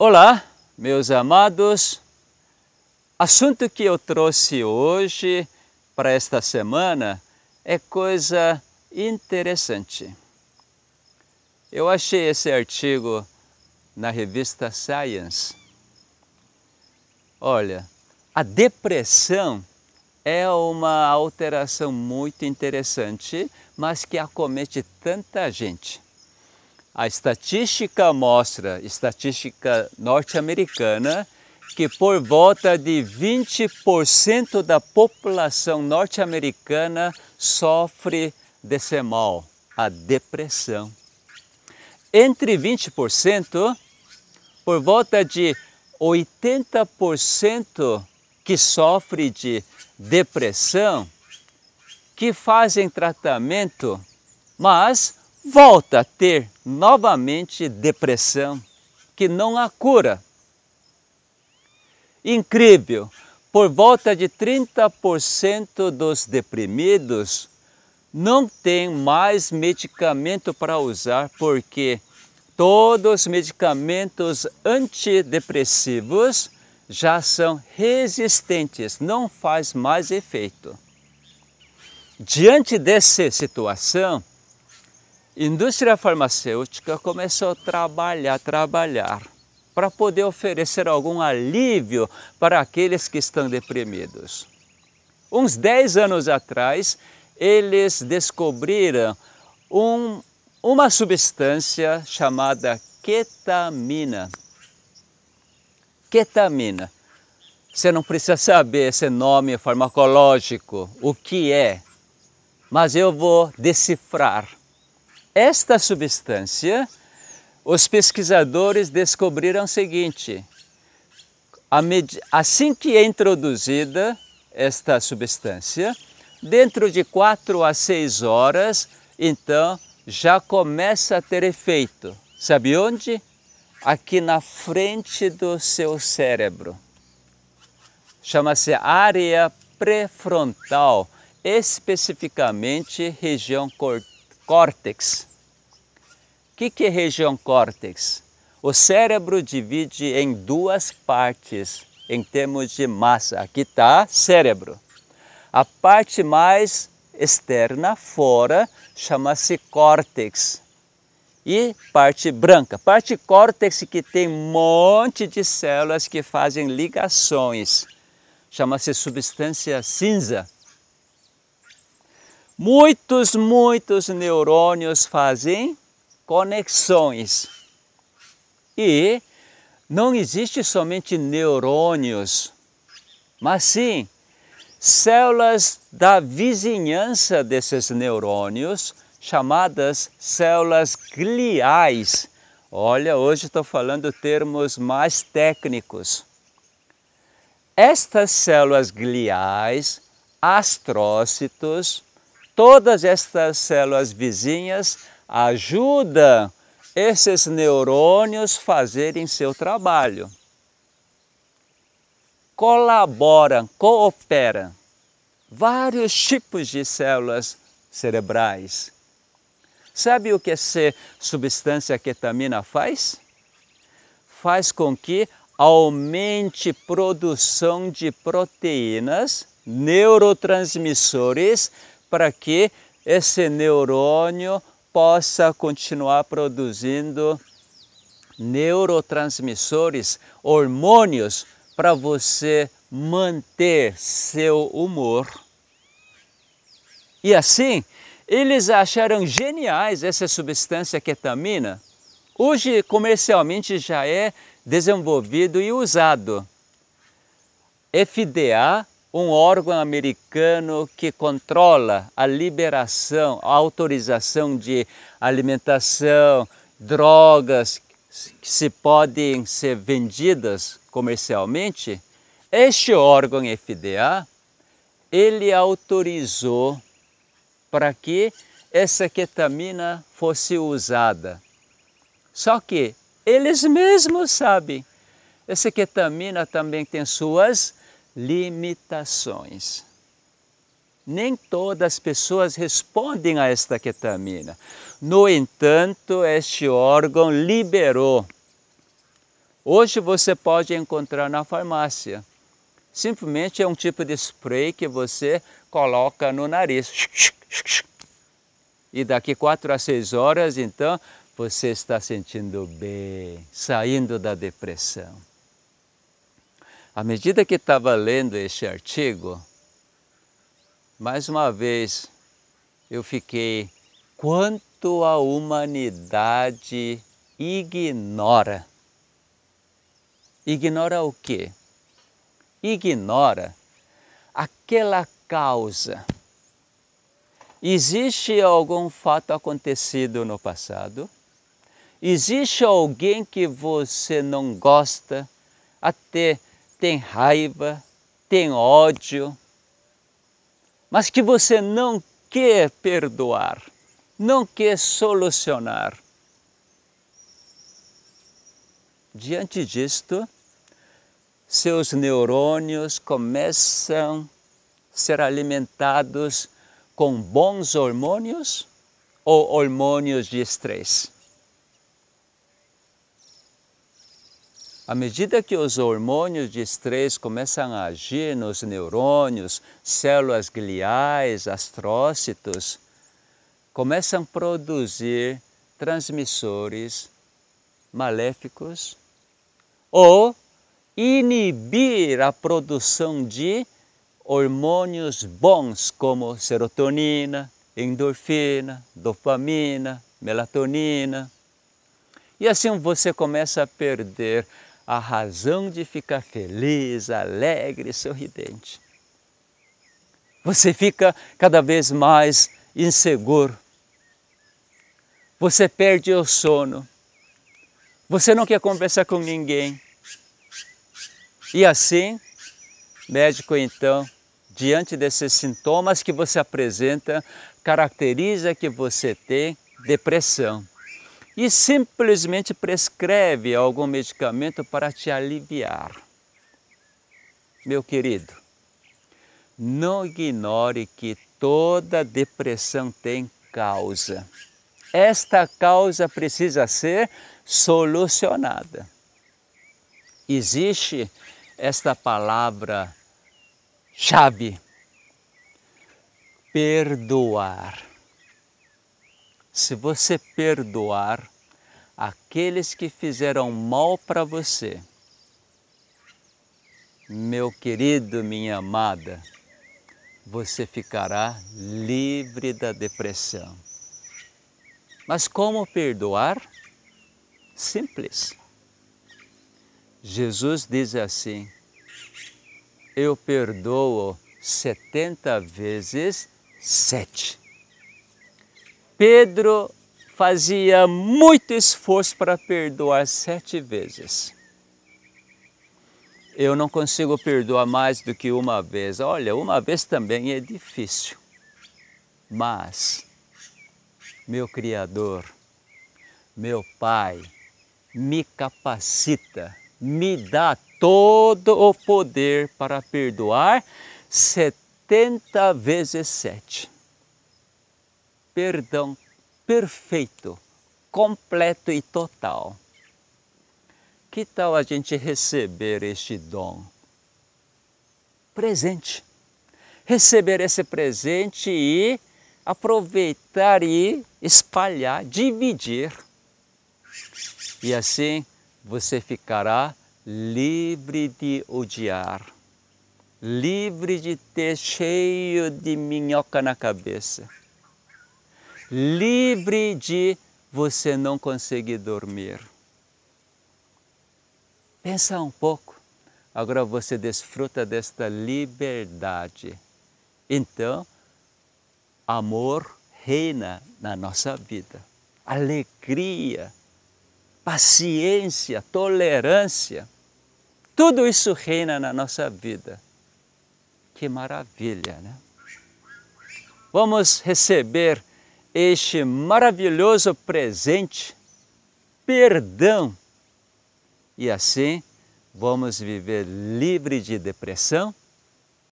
Olá, meus amados. Assunto que eu trouxe hoje para esta semana é coisa interessante. Eu achei esse artigo na revista Science. Olha, a depressão é uma alteração muito interessante, mas que acomete tanta gente. A estatística mostra, estatística norte-americana, que por volta de 20% da população norte-americana sofre desse mal, a depressão. Entre 20%, por volta de 80% que sofre de depressão, que fazem tratamento, mas volta a ter novamente depressão, que não há cura. Incrível! Por volta de 30% dos deprimidos não tem mais medicamento para usar, porque todos os medicamentos antidepressivos já são resistentes, não faz mais efeito. Diante dessa situação, indústria farmacêutica começou a trabalhar, trabalhar, para poder oferecer algum alívio para aqueles que estão deprimidos. Uns 10 anos atrás, eles descobriram um, uma substância chamada ketamina. Ketamina. Você não precisa saber esse nome farmacológico, o que é, mas eu vou decifrar esta substância, os pesquisadores descobriram o seguinte: assim que é introduzida esta substância, dentro de 4 a 6 horas, então já começa a ter efeito. Sabe onde? Aqui na frente do seu cérebro. Chama-se área pré-frontal, especificamente região cortical córtex. O que, que é região córtex? O cérebro divide em duas partes em termos de massa. Aqui está cérebro. A parte mais externa, fora, chama-se córtex. E parte branca. Parte córtex que tem um monte de células que fazem ligações. Chama-se substância cinza. Muitos, muitos neurônios fazem conexões. E não existe somente neurônios, mas sim células da vizinhança desses neurônios, chamadas células gliais. Olha, hoje estou falando termos mais técnicos. Estas células gliais, astrócitos, todas estas células vizinhas ajudam esses neurônios fazerem seu trabalho. Colaboram, cooperam vários tipos de células cerebrais. Sabe o que essa substância ketamina faz? Faz com que aumente produção de proteínas, neurotransmissores para que esse neurônio possa continuar produzindo neurotransmissores, hormônios para você manter seu humor. E assim, eles acharam geniais essa substância ketamina. Hoje, comercialmente, já é desenvolvido e usado. FDA um órgão americano que controla a liberação, a autorização de alimentação, drogas que se podem ser vendidas comercialmente, este órgão FDA, ele autorizou para que essa ketamina fosse usada. Só que eles mesmos sabem, essa ketamina também tem suas limitações. Nem todas as pessoas respondem a esta ketamina. No entanto, este órgão liberou. Hoje você pode encontrar na farmácia. Simplesmente é um tipo de spray que você coloca no nariz. E daqui quatro a seis horas, então, você está sentindo bem, saindo da depressão. À medida que estava lendo este artigo, mais uma vez eu fiquei quanto a humanidade ignora. Ignora o quê? Ignora aquela causa. Existe algum fato acontecido no passado? Existe alguém que você não gosta? Até tem raiva, tem ódio, mas que você não quer perdoar, não quer solucionar. Diante disto, seus neurônios começam a ser alimentados com bons hormônios ou hormônios de estresse. À medida que os hormônios de estresse começam a agir nos neurônios, células gliais, astrócitos, começam a produzir transmissores maléficos ou inibir a produção de hormônios bons como serotonina, endorfina, dopamina, melatonina. E assim você começa a perder a razão de ficar feliz, alegre, sorridente. Você fica cada vez mais inseguro. Você perde o sono. Você não quer conversar com ninguém. E assim, médico então, diante desses sintomas que você apresenta, caracteriza que você tem depressão e simplesmente prescreve algum medicamento para te aliviar. Meu querido, não ignore que toda depressão tem causa. Esta causa precisa ser solucionada. Existe esta palavra chave: perdoar se você perdoar aqueles que fizeram mal para você, meu querido, minha amada, você ficará livre da depressão. Mas como perdoar? Simples. Jesus diz assim: Eu perdoo setenta vezes sete. Pedro fazia muito esforço para perdoar sete vezes. Eu não consigo perdoar mais do que uma vez. Olha, uma vez também é difícil. Mas, meu Criador, meu Pai, me capacita, me dá todo o poder para perdoar setenta vezes sete perdão perfeito, completo e total. Que tal a gente receber este dom? Presente. Receber esse presente e aproveitar e espalhar, dividir. E assim você ficará livre de odiar, livre de ter cheio de minhoca na cabeça, livre de você não conseguir dormir. Pensa um pouco. Agora você desfruta desta liberdade. Então, amor reina na nossa vida. Alegria, paciência, tolerância. Tudo isso reina na nossa vida. Que maravilha, né? Vamos receber este maravilhoso presente, perdão. E assim vamos viver livre de depressão,